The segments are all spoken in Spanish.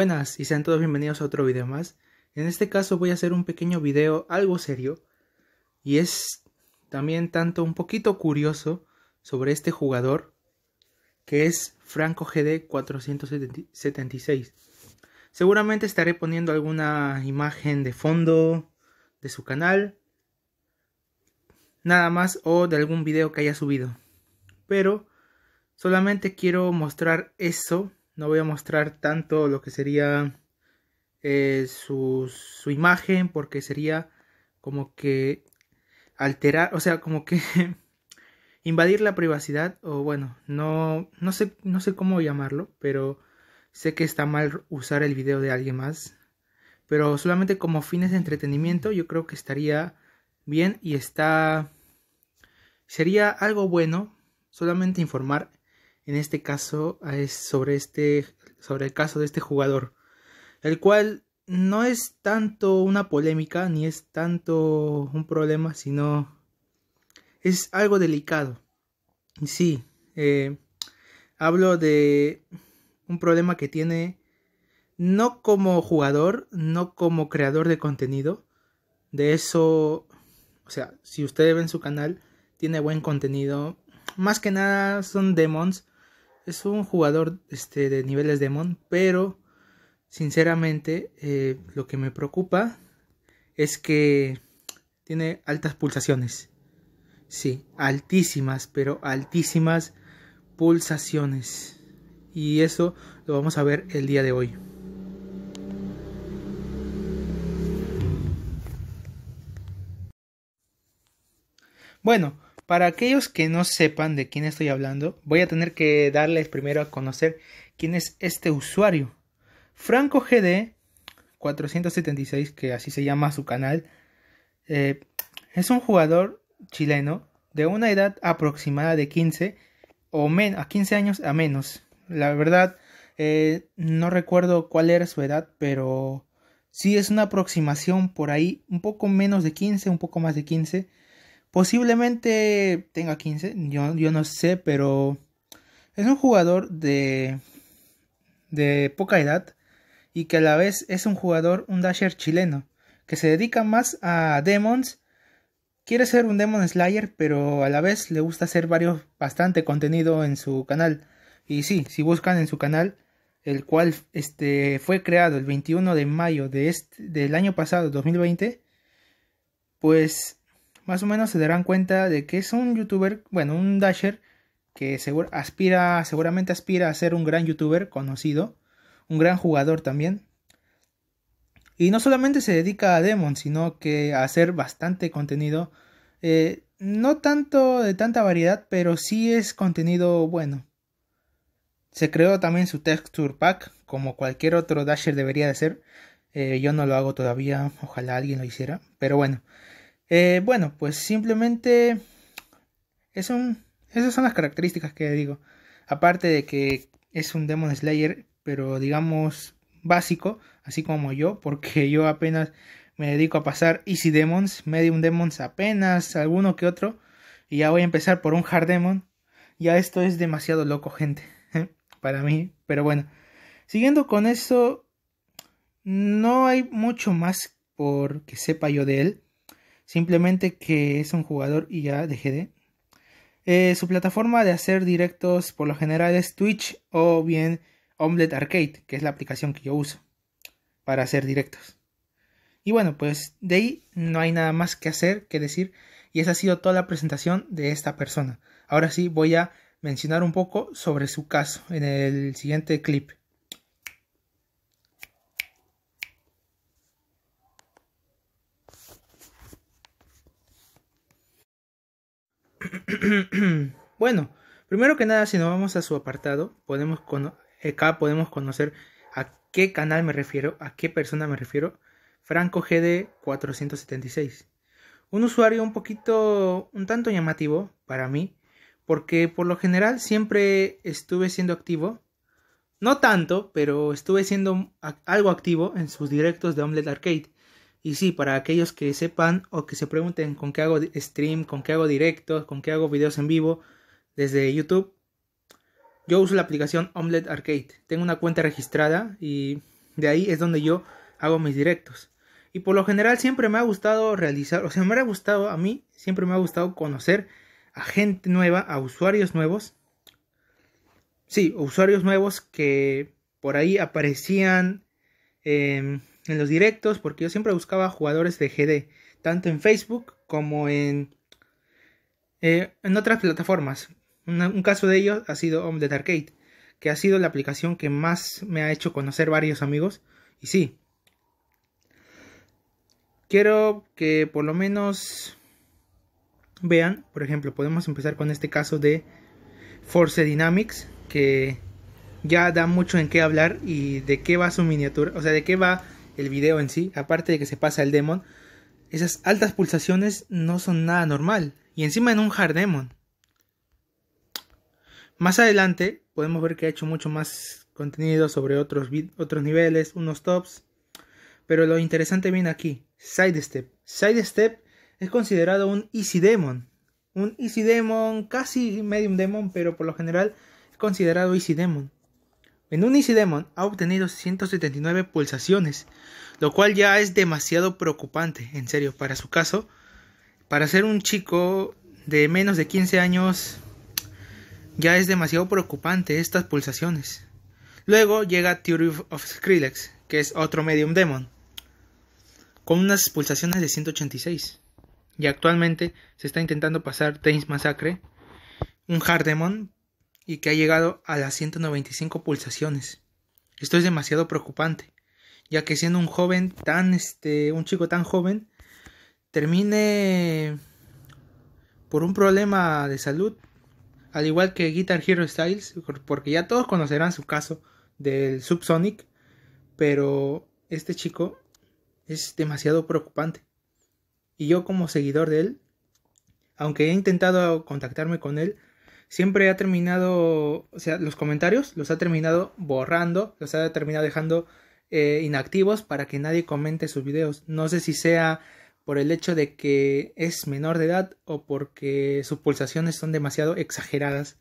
buenas y sean todos bienvenidos a otro video más. En este caso voy a hacer un pequeño video algo serio y es también tanto un poquito curioso sobre este jugador que es Franco GD 476. Seguramente estaré poniendo alguna imagen de fondo de su canal, nada más o de algún video que haya subido. Pero solamente quiero mostrar eso no voy a mostrar tanto lo que sería eh, su, imagen porque sería como que alterar, o sea, como que invadir la privacidad o bueno, no, no, sé, no sé cómo llamarlo, pero sé que está mal usar el video de alguien más, pero solamente como fines de entretenimiento yo creo que estaría bien y está sería algo bueno solamente informar en este caso es sobre este sobre el caso de este jugador, el cual no es tanto una polémica ni es tanto un problema, sino es algo delicado. Sí, eh, hablo de un problema que tiene no como jugador, no como creador de contenido. De eso, o sea, si ustedes ven su canal, tiene buen contenido. Más que nada son demons es un jugador este, de niveles demon, pero sinceramente eh, lo que me preocupa es que tiene altas pulsaciones. Sí, altísimas, pero altísimas pulsaciones. Y eso lo vamos a ver el día de hoy. Bueno, para aquellos que no sepan de quién estoy hablando, voy a tener que darles primero a conocer quién es este usuario. Franco GD 476, que así se llama su canal, eh, es un jugador chileno de una edad aproximada de 15 o a 15 años a menos. La verdad, eh, no recuerdo cuál era su edad, pero sí es una aproximación por ahí, un poco menos de 15, un poco más de 15 Posiblemente tenga 15, yo, yo no sé, pero es un jugador de, de poca edad y que a la vez es un jugador, un dasher chileno, que se dedica más a demons. Quiere ser un Demon Slayer, pero a la vez le gusta hacer varios bastante contenido en su canal. Y sí, si buscan en su canal, el cual este, fue creado el 21 de mayo de del año pasado, 2020, pues más o menos se darán cuenta de que es un youtuber, bueno, un dasher que aspira, seguramente aspira a ser un gran youtuber conocido, un gran jugador también. Y no solamente se dedica a Demon, sino que a hacer bastante contenido. Eh, no tanto de tanta variedad, pero sí es contenido bueno. Se creó también su texture pack, como cualquier otro dasher debería de ser. Eh, yo no lo hago todavía, ojalá alguien lo hiciera. Pero bueno, eh, bueno, pues simplemente es esas son las características que digo. Aparte de que es un Demon Slayer, pero digamos básico, así como yo, porque yo apenas me dedico a pasar Easy Demons, Medium Demons apenas, alguno que otro, y ya voy a empezar por un Hard Demon. Ya esto es demasiado loco, gente, para mí, pero bueno. Siguiendo con eso, no hay mucho más por que sepa yo de él simplemente que es un jugador y ya de. GD, eh, su plataforma de hacer directos por lo general es Twitch o bien Omlet Arcade, que es la aplicación que yo uso para hacer directos. Y bueno, pues de ahí no hay nada más que hacer, que decir, y esa ha sido toda la presentación de esta persona. Ahora sí voy a mencionar un poco sobre su caso en el siguiente clip. bueno, primero que nada, si nos vamos a su apartado, podemos acá podemos conocer a qué canal me refiero, a qué persona me refiero. Franco GD476. Un usuario un poquito, un tanto llamativo para mí, porque por lo general siempre estuve siendo activo. No tanto, pero estuve siendo algo activo en sus directos de Omelette Arcade y sí, para aquellos que sepan o que se pregunten con qué hago stream, con qué hago directos, con qué hago videos en vivo desde YouTube, yo uso la aplicación Omelette Arcade. Tengo una cuenta registrada y de ahí es donde yo hago mis directos. Y por lo general siempre me ha gustado realizar, o sea, me ha gustado a mí, siempre me ha gustado conocer a gente nueva, a usuarios nuevos. Sí, usuarios nuevos que por ahí aparecían. Em, en los directos, porque yo siempre buscaba jugadores de GD, tanto en Facebook como en, eh, en otras plataformas. un caso de ellos ha sido Home Dead Arcade, que ha sido la aplicación que más me ha hecho conocer varios amigos. Y sí, quiero que por lo menos vean, por ejemplo, podemos empezar con este caso de Force Dynamics, que ya da mucho en qué hablar y de qué va su miniatura, o sea, de qué va el video en sí, aparte de que se pasa el demon, esas altas pulsaciones no son nada normal. Y encima en un hard demon. Más adelante podemos ver que ha hecho mucho más contenido sobre otros, otros niveles, unos tops. Pero lo interesante viene aquí, Sidestep. Sidestep es considerado un Easy Demon. Un Easy Demon, casi Medium Demon, pero por lo general es considerado Easy Demon. En un Demon ha obtenido 179 pulsaciones, lo cual ya es demasiado preocupante, en serio, para su caso. Para ser un chico de menos de 15 años, ya es demasiado preocupante estas pulsaciones. Luego llega Theory of Skrillex, que es otro Medium Demon, con unas pulsaciones de 186. Y actualmente se está intentando pasar tenis Massacre, un Hard Demon, y que ha llegado a las 195 pulsaciones. Esto es demasiado preocupante, ya que siendo un joven tan, este, un chico tan joven, termine por un problema de salud, al igual que Guitar Hero Styles, porque ya todos conocerán su caso del Subsonic, pero este chico es demasiado preocupante. Y yo como seguidor de él, aunque he intentado contactarme con él, siempre ha terminado, o sea, los comentarios los ha terminado borrando, los ha terminado dejando eh, inactivos para que nadie comente sus videos. No sé si sea por el hecho de que es menor de edad o porque sus pulsaciones son demasiado exageradas.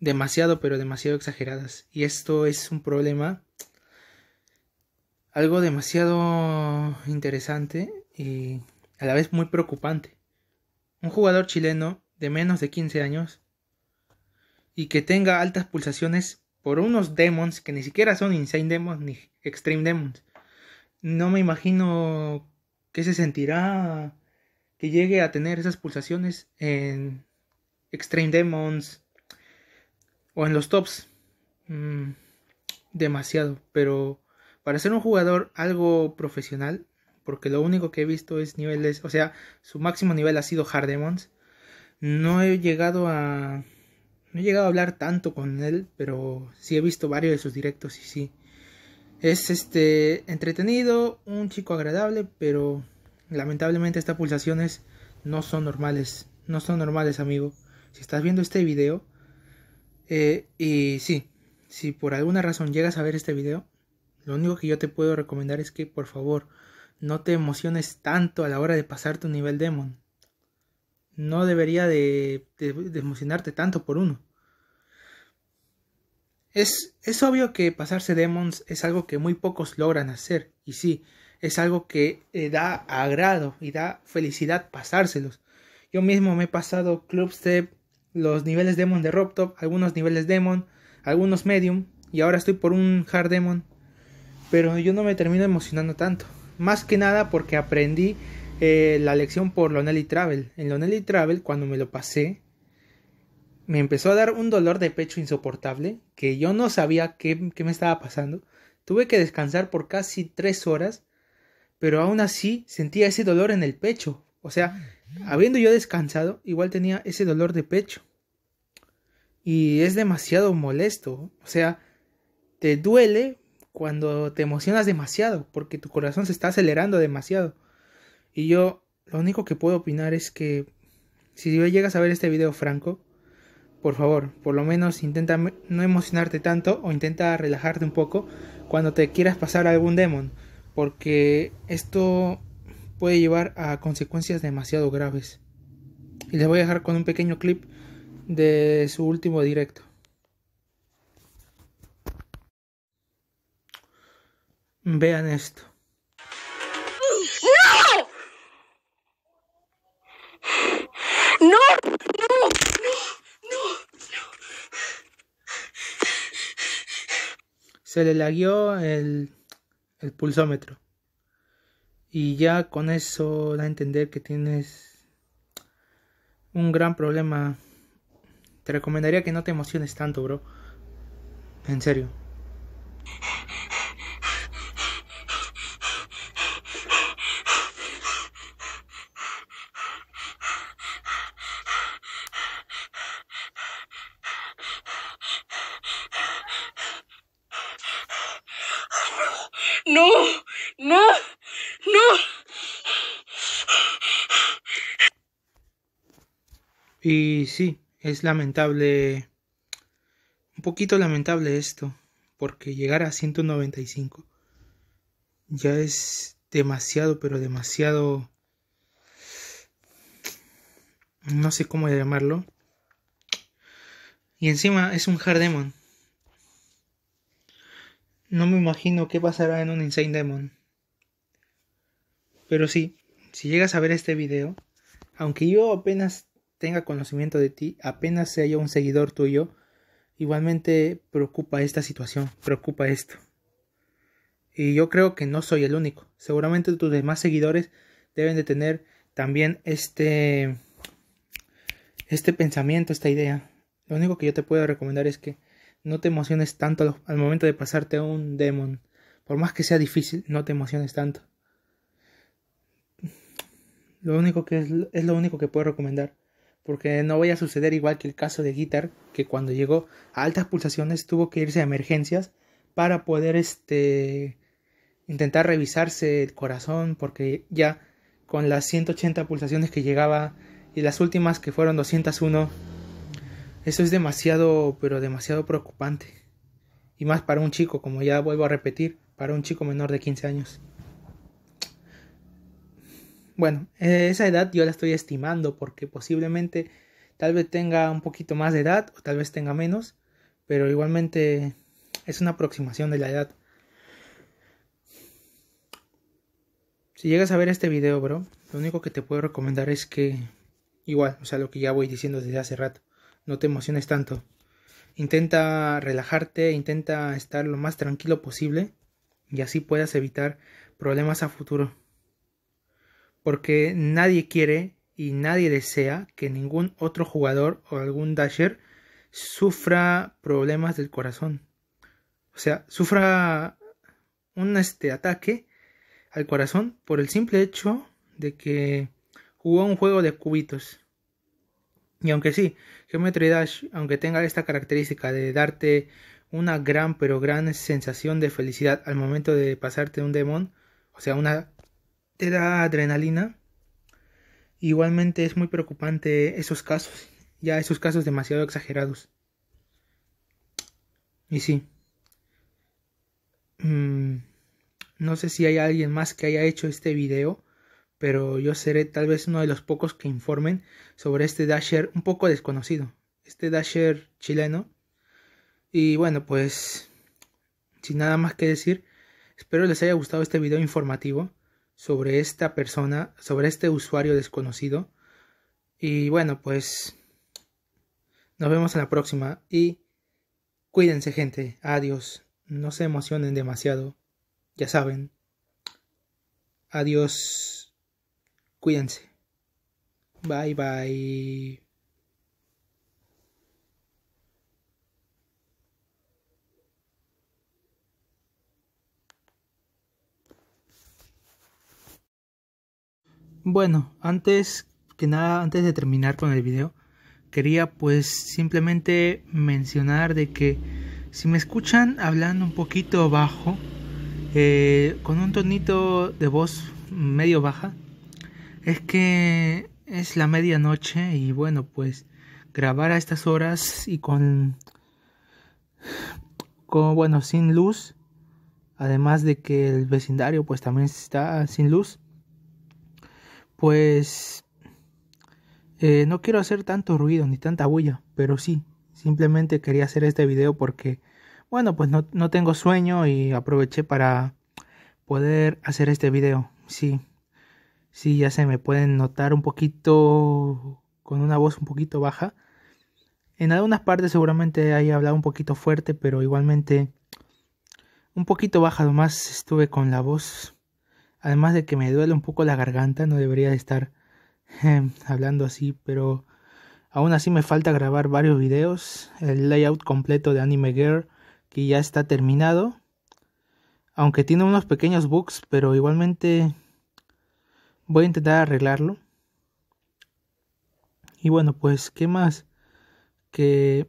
Demasiado, pero demasiado exageradas. Y esto es un problema. Algo demasiado interesante y a la vez muy preocupante. Un jugador chileno de menos de 15 años y que tenga altas pulsaciones por unos demons que ni siquiera son Insane Demons ni Extreme Demons. No me imagino Que se sentirá que llegue a tener esas pulsaciones en Extreme Demons o en los tops. Mm, demasiado, pero para ser un jugador algo profesional, porque lo único que he visto es niveles, o sea, su máximo nivel ha sido Hard Demons no he llegado a. No he llegado a hablar tanto con él, pero sí he visto varios de sus directos y sí. Es este entretenido, un chico agradable, pero lamentablemente estas pulsaciones no son normales. No son normales, amigo. Si estás viendo este video, eh, y sí, si por alguna razón llegas a ver este video, lo único que yo te puedo recomendar es que por favor no te emociones tanto a la hora de pasar tu nivel demon no debería de, emocionarte tanto por uno. Es, es, obvio que pasarse demons es algo que muy pocos logran hacer, y sí, es algo que eh, da agrado y da felicidad pasárselos. Yo mismo me he pasado Club Step, los niveles demon de Robtop, algunos niveles demon, algunos medium, y ahora estoy por un hard demon, pero yo no me termino emocionando tanto. Más que nada porque aprendí eh, la lección por Lonely Travel. En Lonely Travel, cuando me lo pasé, me empezó a dar un dolor de pecho insoportable, que yo no sabía qué, qué me estaba pasando. Tuve que descansar por casi tres horas, pero aún así sentía ese dolor en el pecho. O sea, habiendo yo descansado, igual tenía ese dolor de pecho. Y es demasiado molesto. O sea, te duele cuando te emocionas demasiado, porque tu corazón se está acelerando demasiado. Y yo lo único que puedo opinar es que si llegas a ver este video franco, por favor, por lo menos intenta no emocionarte tanto o intenta relajarte un poco cuando te quieras pasar a algún demon, porque esto puede llevar a consecuencias demasiado graves. Y les voy a dejar con un pequeño clip de su último directo. Vean esto. se le laguió el, el pulsómetro. Y ya con eso da a entender que tienes un gran problema. Te recomendaría que no te emociones tanto, bro. En serio. No, no, no. Y sí, es lamentable, un poquito lamentable esto, porque llegar a 195 ya es demasiado, pero demasiado, no sé cómo llamarlo. Y encima es un Hardemon... No me imagino qué pasará en un Insane Demon. Pero sí, si llegas a ver este video, aunque yo apenas tenga conocimiento de ti, apenas sea yo un seguidor tuyo, igualmente preocupa esta situación, preocupa esto. Y yo creo que no soy el único. Seguramente tus demás seguidores deben de tener también este este pensamiento, esta idea. Lo único que yo te puedo recomendar es que no te emociones tanto al momento de pasarte a un demon. Por más que sea difícil, no te emociones tanto. Lo único que es, lo único que puedo recomendar. Porque no vaya a suceder igual que el caso de Guitar, que cuando llegó a altas pulsaciones tuvo que irse a emergencias para poder este, intentar revisarse el corazón, porque ya con las 180 pulsaciones que llegaba y las últimas que fueron 201, eso es demasiado, pero demasiado preocupante. Y más para un chico, como ya vuelvo a repetir, para un chico menor de 15 años. Bueno, eh, esa edad yo la estoy estimando porque posiblemente tal vez tenga un poquito más de edad o tal vez tenga menos, pero igualmente es una aproximación de la edad. Si llegas a ver este video, bro, lo único que te puedo recomendar es que igual, o sea, lo que ya voy diciendo desde hace rato, no te emociones tanto. Intenta relajarte, intenta estar lo más tranquilo posible y así puedas evitar problemas a futuro. Porque nadie quiere y nadie desea que ningún otro jugador o algún dasher sufra problemas del corazón. O sea, sufra un este, ataque al corazón por el simple hecho de que jugó un juego de cubitos. Y aunque sí, que Dash, aunque tenga esta característica de darte una gran pero gran sensación de felicidad al momento de pasarte un demon, o sea, una te da adrenalina. Igualmente es muy preocupante esos casos, ya esos casos demasiado exagerados. Y sí. Mm, no sé si hay alguien más que haya hecho este video pero yo seré tal vez uno de los pocos que informen sobre este Dasher un poco desconocido, este Dasher chileno. Y bueno, pues sin nada más que decir, espero les haya gustado este video informativo sobre esta persona, sobre este usuario desconocido. Y bueno, pues nos vemos en la próxima y cuídense gente, adiós, no se emocionen demasiado, ya saben, adiós. Cuídense. Bye bye. Bueno, antes que nada, antes de terminar con el video, quería pues simplemente mencionar de que si me escuchan hablando un poquito bajo, eh, con un tonito de voz medio baja, es que es la medianoche y bueno, pues grabar a estas horas y con, como bueno, sin luz, además de que el vecindario pues también está sin luz, pues eh, no quiero hacer tanto ruido ni tanta bulla, pero sí, simplemente quería hacer este video porque, bueno, pues no, no tengo sueño y aproveché para poder hacer este video, sí sí ya se me pueden notar un poquito con una voz un poquito baja. En algunas partes seguramente haya hablado un poquito fuerte, pero igualmente un poquito baja más estuve con la voz. Además de que me duele un poco la garganta, no debería de estar em, hablando así, pero aún así me falta grabar varios videos, el layout completo de Anime Girl que ya está terminado, aunque tiene unos pequeños bugs, pero igualmente voy a intentar arreglarlo. Y bueno, pues, ¿qué más? Que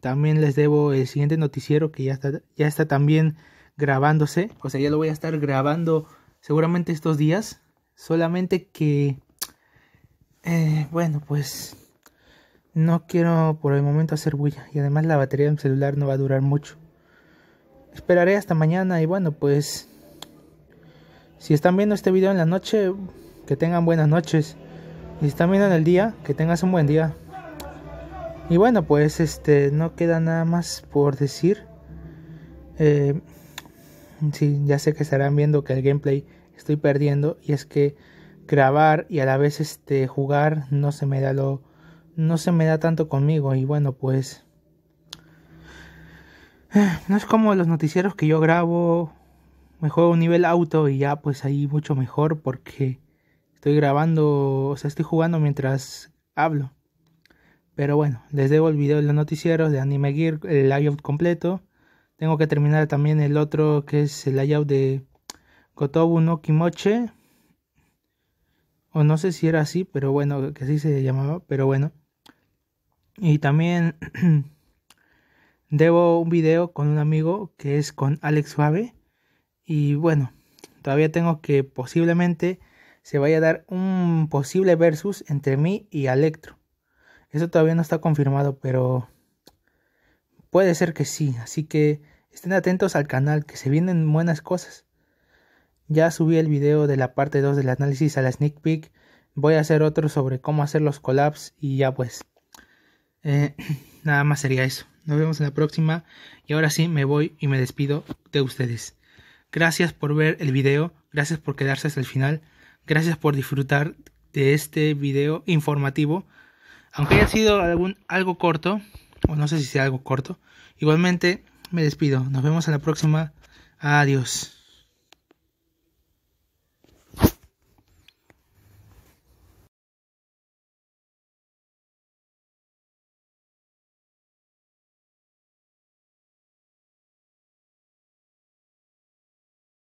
también les debo el siguiente noticiero que ya está, ya está también grabándose. O sea, ya lo voy a estar grabando seguramente estos días. Solamente que, eh, bueno, pues no quiero por el momento hacer bulla. Y además la batería del celular no va a durar mucho. Esperaré hasta mañana y bueno, pues si están viendo este video en la noche, que tengan buenas noches. Y si están viendo en el día, que tengas un buen día. Y bueno, pues este no queda nada más por decir. Eh, sí, ya sé que estarán viendo que el gameplay estoy perdiendo. Y es que grabar y a la vez este jugar no se me da lo. no se me da tanto conmigo. Y bueno, pues. Eh, no es como los noticieros que yo grabo. Me juego un nivel auto y ya pues ahí mucho mejor porque estoy grabando, o sea, estoy jugando mientras hablo. Pero bueno, les debo el video de los noticieros de Anime Gear, el layout completo. Tengo que terminar también el otro que es el layout de Gotobu no Kimoche. O no sé si era así, pero bueno, que así se llamaba, pero bueno. Y también debo un video con un amigo que es con Alex Suave. Y bueno, todavía tengo que posiblemente se vaya a dar un posible versus entre mí y Electro. Eso todavía no está confirmado, pero puede ser que sí. Así que estén atentos al canal, que se vienen buenas cosas. Ya subí el video de la parte 2 del análisis a la sneak peek. Voy a hacer otro sobre cómo hacer los collabs y ya pues. Eh, nada más sería eso. Nos vemos en la próxima. Y ahora sí, me voy y me despido de ustedes. Gracias por ver el video. Gracias por quedarse hasta el final. Gracias por disfrutar de este video informativo. Aunque haya sido algo corto, o no sé si sea algo corto, igualmente me despido. Nos vemos en la próxima. Adiós.